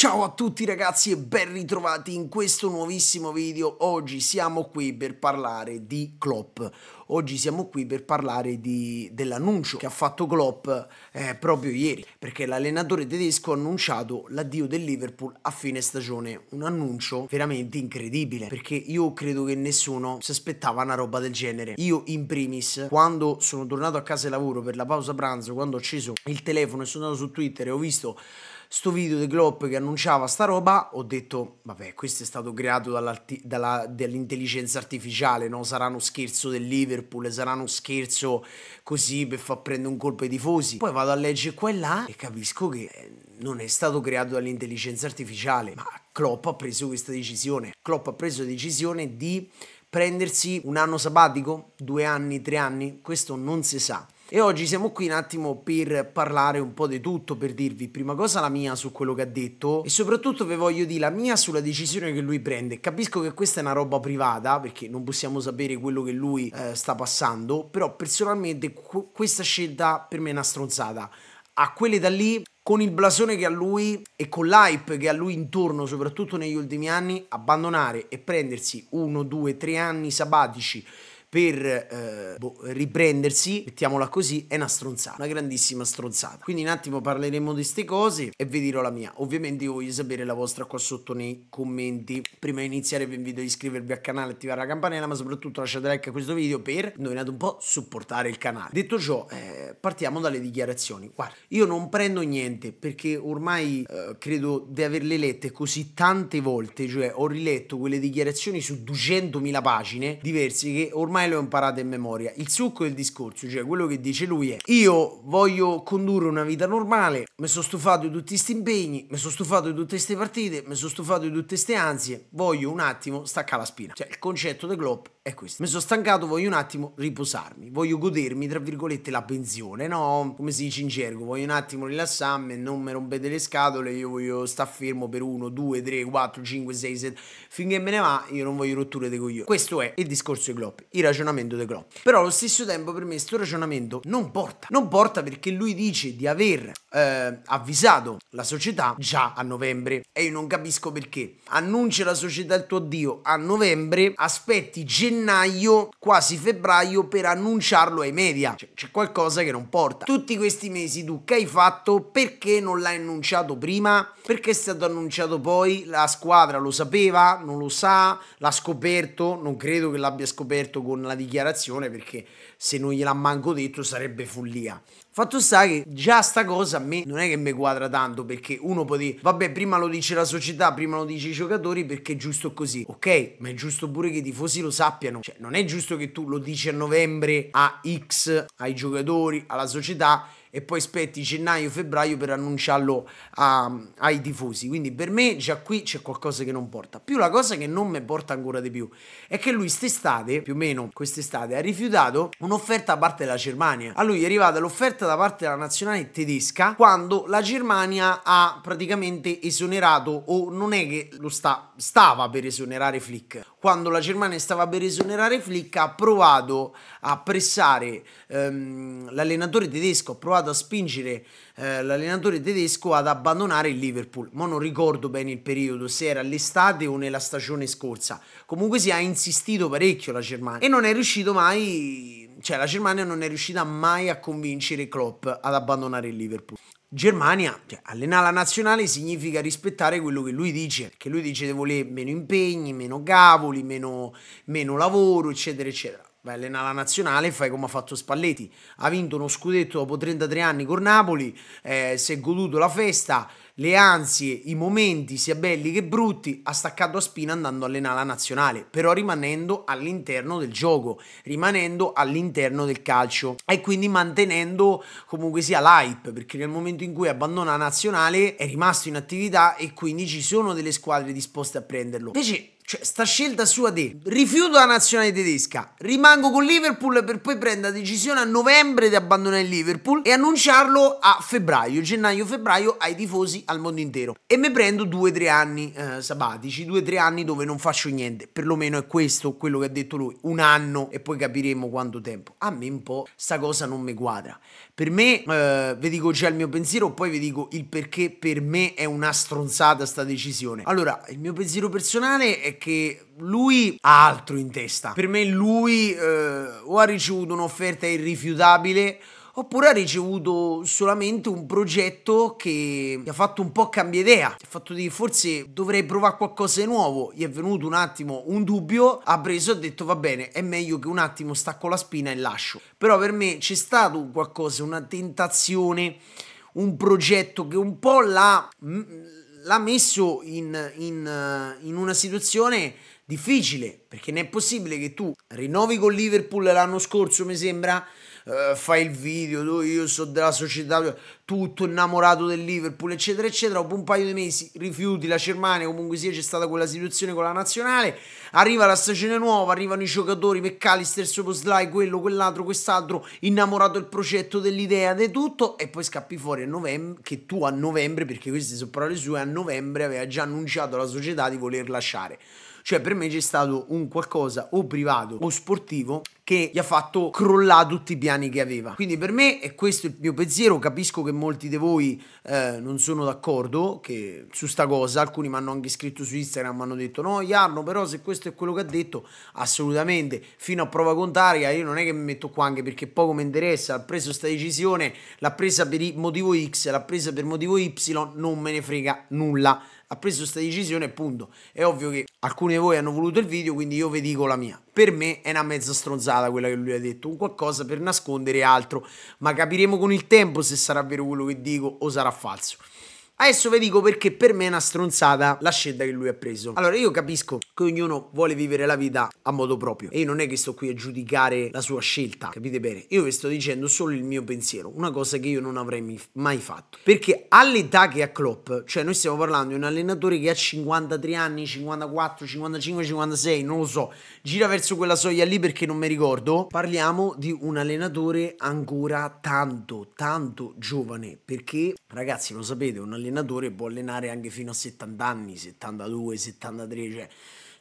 Ciao a tutti ragazzi e ben ritrovati in questo nuovissimo video. Oggi siamo qui per parlare di Klopp. Oggi siamo qui per parlare dell'annuncio che ha fatto Klopp eh, proprio ieri, perché l'allenatore tedesco ha annunciato l'addio del Liverpool a fine stagione. Un annuncio veramente incredibile, perché io credo che nessuno si aspettava una roba del genere. Io in primis, quando sono tornato a casa e lavoro per la pausa pranzo, quando ho acceso il telefono e sono andato su Twitter e ho visto sto video di Klopp che annunciava sta roba, ho detto, vabbè, questo è stato creato dall'intelligenza artificiale, no? sarà uno scherzo del Liverpool, sarà uno scherzo così per far prendere un colpo ai tifosi. Poi vado a leggere qua e là e capisco che eh, non è stato creato dall'intelligenza artificiale, ma Klopp ha preso questa decisione. Klopp ha preso la decisione di prendersi un anno sabbatico, due anni, tre anni, questo non si sa. E oggi siamo qui un attimo per parlare un po' di tutto, per dirvi prima cosa la mia su quello che ha detto e soprattutto vi voglio dire la mia sulla decisione che lui prende. Capisco che questa è una roba privata perché non possiamo sapere quello che lui eh, sta passando, però personalmente qu questa scelta per me è una stronzata. A quelle da lì con il blasone che ha lui e con l'hype che ha lui intorno, soprattutto negli ultimi anni, abbandonare e prendersi uno, due, tre anni sabatici per eh, boh, riprendersi, mettiamola così, è una stronzata, una grandissima stronzata. Quindi un attimo parleremo di queste cose e vi dirò la mia. Ovviamente io voglio sapere la vostra qua sotto nei commenti. Prima di iniziare vi invito ad iscrivervi al canale, attivare la campanella, ma soprattutto lasciate like a questo video per, noi un po', supportare il canale. Detto ciò, eh, partiamo dalle dichiarazioni. Guarda, io non prendo niente perché ormai eh, credo di averle lette così tante volte, cioè ho riletto quelle dichiarazioni su 200.000 pagine diverse che ormai ormai ho imparato in memoria. Il succo del discorso, cioè quello che dice lui è io voglio condurre una vita normale, mi sono stufato di tutti questi impegni, mi sono stufato di tutte queste partite, mi sono stufato di tutte queste ansie, voglio un attimo staccare la spina. Cioè il concetto di Klopp è questo. Mi sono stancato, voglio un attimo riposarmi, voglio godermi, tra virgolette, la pensione, no? Come si dice in gergo, voglio un attimo rilassarmi, non mi rompete le scatole, io voglio star fermo per 1, 2, 3, 4, 5, 6, 7, finché me ne va, io non voglio rotture dei coglioni. Questo è il discorso di Klopp, il ragionamento di Klopp. Però allo stesso tempo per me questo ragionamento non porta, non porta perché lui dice di aver eh, avvisato la società già a novembre e io non capisco perché. Annuncia la società il tuo addio a novembre, aspetti gennaio gennaio, quasi febbraio, per annunciarlo ai media. Cioè, c'è qualcosa che non porta. Tutti questi mesi tu che hai fatto? Perché non l'hai annunciato prima? Perché è stato annunciato poi? La squadra lo sapeva? Non lo sa? L'ha scoperto? Non credo che l'abbia scoperto con la dichiarazione perché se non gliel'ha manco detto sarebbe follia. Fatto sta che già sta cosa a me non è che mi quadra tanto perché uno può dire vabbè prima lo dice la società, prima lo dice i giocatori perché è giusto così. Ok, ma è giusto pure che i tifosi lo sappiano. Cioè non è giusto che tu lo dici a novembre a X, ai giocatori, alla società e poi aspetti gennaio-febbraio per annunciarlo a, ai tifosi. Quindi per me già qui c'è qualcosa che non porta. Più la cosa che non mi porta ancora di più è che lui quest'estate, più o meno quest'estate, ha rifiutato un'offerta da parte della Germania. A lui è arrivata l'offerta da parte della nazionale tedesca quando la Germania ha praticamente esonerato o non è che lo sta, stava per esonerare Flick. Quando la Germania stava per esonerare Flick ha provato a pressare ehm, l'allenatore tedesco, ha provato provato a spingere eh, l'allenatore tedesco ad abbandonare il Liverpool. Ma non ricordo bene il periodo, se era l'estate o nella stagione scorsa. Comunque si ha insistito parecchio la Germania e non è riuscito mai cioè la Germania non è riuscita mai a convincere Klopp ad abbandonare il Liverpool. Germania, cioè, allenare la nazionale significa rispettare quello che lui dice, che lui dice di voler meno impegni, meno cavoli, meno, meno lavoro, eccetera, eccetera. Vai, allena la nazionale e fai come ha fatto Spalletti. Ha vinto uno scudetto dopo 33 anni con Napoli, eh, si è goduto la festa, le ansie, i momenti, sia belli che brutti, ha staccato a spina andando a allenare la nazionale, però rimanendo all'interno del gioco, rimanendo all'interno del calcio e quindi mantenendo comunque sia l'hype, perché nel momento in cui abbandona la nazionale è rimasto in attività e quindi ci sono delle squadre disposte a prenderlo. Invece cioè, sta scelta sua di rifiuto la nazionale tedesca, rimango con Liverpool per poi prendere la decisione a novembre di abbandonare Liverpool e annunciarlo a febbraio, gennaio-febbraio ai tifosi al mondo intero. E mi prendo due o tre anni eh, sabatici, o tre anni dove non faccio niente, perlomeno è questo quello che ha detto lui, un anno e poi capiremo quanto tempo. A me un po' sta cosa non mi quadra. Per me, eh, vi dico già il mio pensiero, poi vi dico il perché per me è una stronzata sta decisione. Allora, il mio pensiero personale è che lui ha altro in testa. Per me lui eh, o ha ricevuto un'offerta irrifiutabile oppure ha ricevuto solamente un progetto che gli ha fatto un po' cambiare idea, gli ha fatto dire forse dovrei provare qualcosa di nuovo, gli è venuto un attimo un dubbio, ha preso e ha detto va bene, è meglio che un attimo stacco la spina e lascio. Però per me c'è stato qualcosa, una tentazione, un progetto che un po' l'ha mm, l'ha messo in, in, eh, in una situazione difficile, perché non è possibile che tu rinnovi con Liverpool l'anno scorso, mi sembra, eh, fai il video, io so della società, tutto innamorato del Liverpool, eccetera, eccetera. Dopo un paio di mesi rifiuti la Germania, comunque sia c'è stata quella situazione con la nazionale, arriva la stagione nuova, arrivano i giocatori, McAllister, Soposlai, quello, quell'altro, quest'altro, innamorato del progetto, dell'idea, di tutto, e poi scappi fuori a novembre, che tu a novembre, perché queste sono parole sue, a novembre aveva già annunciato alla società di voler lasciare. Cioè per me c'è stato un qualcosa o privato o sportivo che gli ha fatto crollare tutti i piani che aveva. Quindi per me è questo il mio pensiero, capisco che molti di voi eh, non sono d'accordo su sta cosa, alcuni mi hanno anche scritto su Instagram, mi hanno detto no Jarno però se questo è quello che ha detto assolutamente fino a prova contraria io non è che mi metto qua anche perché poco mi interessa, ha preso questa decisione, l'ha presa per motivo X, l'ha presa per motivo Y, non me ne frega nulla ha preso questa decisione punto. È ovvio che alcuni di voi hanno voluto il video, quindi io vi dico la mia. Per me è una mezza stronzata quella che lui ha detto, un qualcosa per nascondere altro, ma capiremo con il tempo se sarà vero quello che dico o sarà falso. Adesso vi dico perché per me è una stronzata la scelta che lui ha preso. Allora, io capisco che ognuno vuole vivere la vita a modo proprio. E io non è che sto qui a giudicare la sua scelta, capite bene? Io vi sto dicendo solo il mio pensiero, una cosa che io non avrei mai fatto. Perché all'età che ha Klopp, cioè noi stiamo parlando di un allenatore che ha 53 anni, 54, 55, 56, non lo so, gira verso quella soglia lì perché non mi ricordo. Parliamo di un allenatore ancora tanto, tanto giovane. Perché, ragazzi, lo sapete, un allenatore allenatore può allenare anche fino a 70 anni, 72, 73, cioè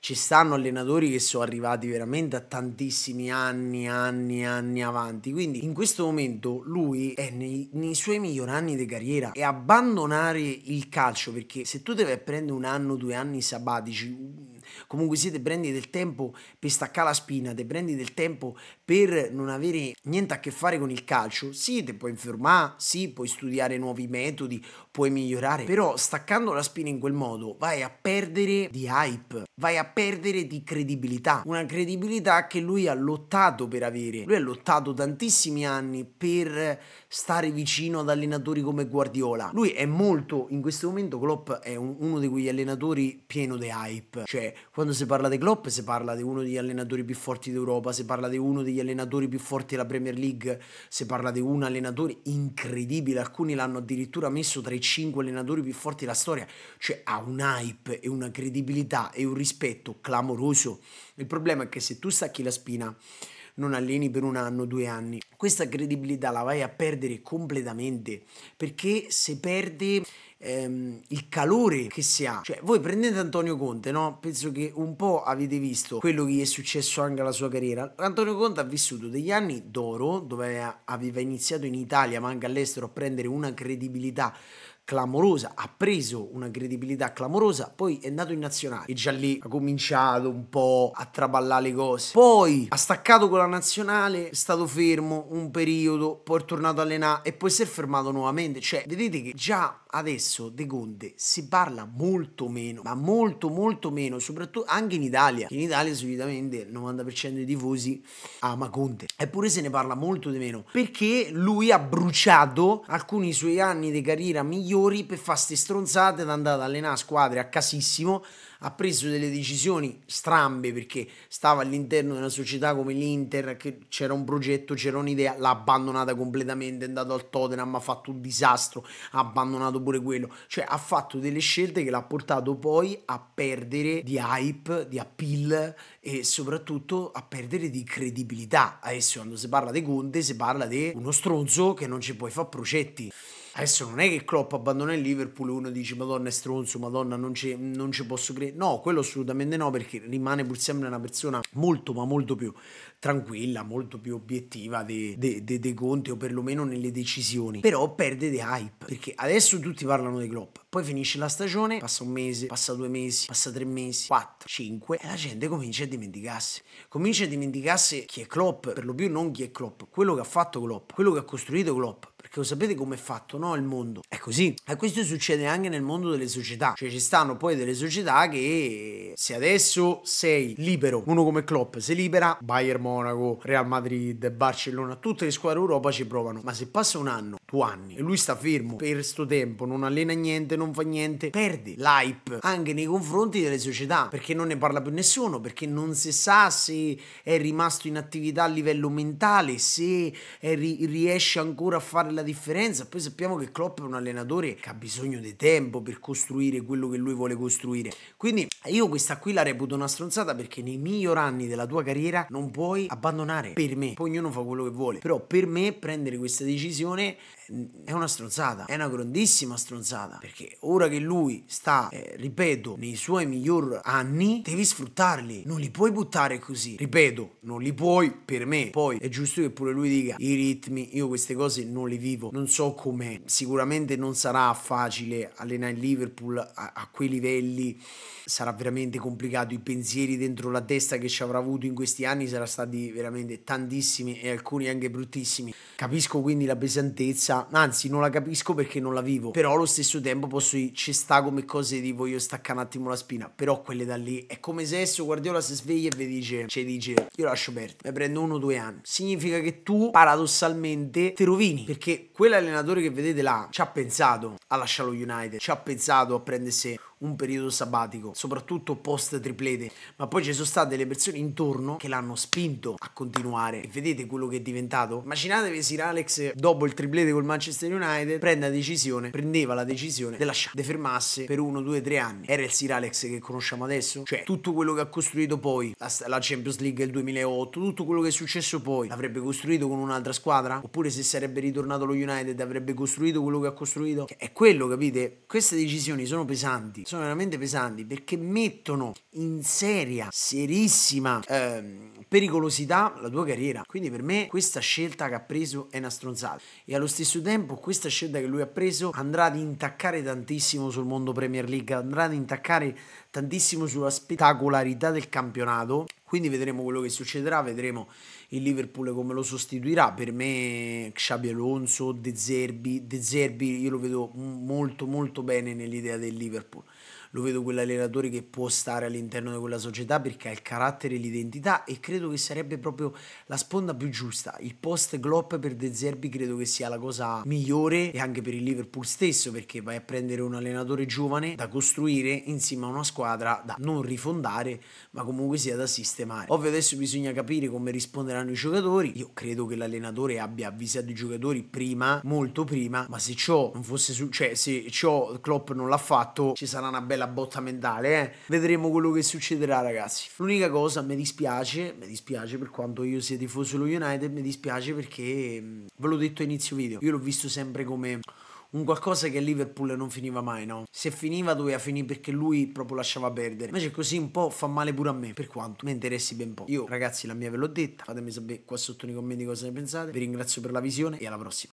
ci stanno allenatori che sono arrivati veramente a tantissimi anni, anni, anni avanti. Quindi in questo momento lui è nei, nei suoi migliori anni di carriera e abbandonare il calcio perché se tu devi prendere un anno, due anni sabbatici, comunque ti prendi del tempo per staccare la spina, te prendi del tempo per non avere niente a che fare con il calcio, sì, ti puoi informare, sì, puoi studiare nuovi metodi, puoi migliorare, però staccando la spina in quel modo vai a perdere di hype, vai a perdere di credibilità, una credibilità che lui ha lottato per avere, lui ha lottato tantissimi anni per stare vicino ad allenatori come Guardiola, lui è molto, in questo momento Klopp è un, uno di quegli allenatori pieno di hype, cioè quando si parla di Klopp si parla di uno degli allenatori più forti d'Europa, si parla di uno degli allenatori più forti della Premier League, si parla di un allenatore incredibile, alcuni l'hanno addirittura messo tra i cinque allenatori più forti della storia, cioè ha un hype e una credibilità e un rispetto clamoroso. Il problema è che se tu stacchi la spina non alleni per un anno, due anni, questa credibilità la vai a perdere completamente, perché se perde ehm, il calore che si ha. Cioè, voi prendete Antonio Conte, no? Penso che un po' avete visto quello che gli è successo anche alla sua carriera. Antonio Conte ha vissuto degli anni d'oro, dove aveva iniziato in Italia, ma anche all'estero, a prendere una credibilità clamorosa, ha preso una credibilità clamorosa, poi è andato in nazionale e già lì ha cominciato un po' a traballare le cose. Poi ha staccato con la nazionale, è stato fermo un periodo, poi è tornato a allenare e poi si è fermato nuovamente. Cioè, vedete che già adesso De Conte si parla molto meno, ma molto molto meno, soprattutto anche in Italia. In Italia solitamente il 90% dei tifosi ama Conte, eppure se ne parla molto di meno, perché lui ha bruciato alcuni suoi anni di carriera migliori per fare ste stronzate ad andare ad allenare squadre a casissimo ha preso delle decisioni strambe perché stava all'interno di una società come l'Inter, che c'era un progetto, c'era un'idea, l'ha abbandonata completamente, è andato al Tottenham, ha fatto un disastro, ha abbandonato pure quello, cioè ha fatto delle scelte che l'ha portato poi a perdere di hype, di appeal e soprattutto a perdere di credibilità. Adesso quando si parla di Conte si parla di uno stronzo che non ci puoi fare progetti. Adesso non è che Klopp abbandona il Liverpool e uno dice Madonna è stronzo, Madonna non ci, non ci posso credere. No, quello assolutamente no perché rimane pur sempre una persona molto ma molto più tranquilla, molto più obiettiva dei de, de, de Conte o perlomeno nelle decisioni. Però perde di hype perché adesso tutti parlano di Klopp, poi finisce la stagione, passa un mese, passa due mesi, passa tre mesi, quattro, cinque e la gente comincia a dimenticarsi. Comincia a dimenticarsi chi è Klopp, per lo più non chi è Klopp, quello che ha fatto Klopp, quello che ha costruito Klopp perché lo sapete com'è fatto, no? Il mondo. È così. E questo succede anche nel mondo delle società. Cioè ci stanno poi delle società che se adesso sei libero, uno come Klopp si libera, Bayern Monaco, Real Madrid, Barcellona, tutte le squadre Europa ci provano. Ma se passa un anno anni e lui sta fermo per sto tempo, non allena niente, non fa niente, perde l'hype anche nei confronti delle società perché non ne parla più nessuno, perché non si sa se è rimasto in attività a livello mentale, se ri riesce ancora a fare la differenza. Poi sappiamo che Klopp è un allenatore che ha bisogno di tempo per costruire quello che lui vuole costruire. Quindi io questa qui la reputo una stronzata perché nei miglior anni della tua carriera non puoi abbandonare per me, poi ognuno fa quello che vuole, però per me prendere questa decisione è una stronzata, è una grandissima stronzata, perché ora che lui sta, eh, ripeto, nei suoi miglior anni, devi sfruttarli, non li puoi buttare così, ripeto, non li puoi per me, poi è giusto che pure lui dica i ritmi, io queste cose non le vivo, non so com'è, sicuramente non sarà facile allenare il Liverpool a, a quei livelli, sarà veramente complicato, i pensieri dentro la testa che ci avrà avuto in questi anni saranno stati veramente tantissimi e alcuni anche bruttissimi, capisco quindi la pesantezza anzi non la capisco perché non la vivo, però allo stesso tempo posso ci sta come cose di voglio staccare un attimo la spina, però quelle da lì è come se adesso Guardiola si sveglia e vi dice, cioè dice io lascio aperto ne prendo uno o due anni, significa che tu paradossalmente ti rovini, perché quell'allenatore che vedete là ci ha pensato a lasciarlo United, ci ha pensato a prendersi un periodo sabbatico, soprattutto post triplete, ma poi ci sono state le persone intorno che l'hanno spinto a continuare. E vedete quello che è diventato? Immaginatevi se Alex dopo il triplete col Manchester United prende la decisione, prendeva la decisione di lasciare, di fermarsi per uno, due, tre anni. Era il Sir Alex che conosciamo adesso? Cioè tutto quello che ha costruito poi, la, Champions League del 2008, tutto quello che è successo poi, l'avrebbe costruito con un'altra squadra? Oppure se sarebbe ritornato lo United avrebbe costruito quello che ha costruito? è quello, capite? Queste decisioni sono pesanti, sono veramente pesanti perché mettono in seria, serissima ehm, pericolosità la tua carriera. Quindi per me questa scelta che ha preso è una stronzata e allo stesso tempo questa scelta che lui ha preso andrà ad intaccare tantissimo sul mondo Premier League, andrà ad intaccare tantissimo sulla spettacolarità del campionato. Quindi vedremo quello che succederà, vedremo il Liverpool come lo sostituirà. Per me Xabi Alonso, De Zerbi, De Zerbi io lo vedo molto molto bene nell'idea del Liverpool lo vedo quell'allenatore che può stare all'interno di quella società perché ha il carattere e l'identità e credo che sarebbe proprio la sponda più giusta. Il post Glopp per De Zerbi credo che sia la cosa migliore e anche per il Liverpool stesso perché vai a prendere un allenatore giovane da costruire insieme a una squadra da non rifondare ma comunque sia da sistemare. Ovvio adesso bisogna capire come risponderanno i giocatori, io credo che l'allenatore abbia avvisato i giocatori prima, molto prima, ma se ciò non fosse successo, cioè se ciò Klopp non l'ha fatto ci sarà una bella bella botta mentale, eh. Vedremo quello che succederà, ragazzi. L'unica cosa, mi dispiace, mi dispiace per quanto io sia tifoso lo United, mi dispiace perché, ve l'ho detto a inizio video, io l'ho visto sempre come un qualcosa che Liverpool non finiva mai, no? Se finiva doveva finire perché lui proprio lasciava perdere. Invece così un po' fa male pure a me, per quanto mi interessi ben po'. Io ragazzi la mia ve l'ho detta, fatemi sapere qua sotto nei commenti cosa ne pensate. Vi ringrazio per la visione e alla prossima.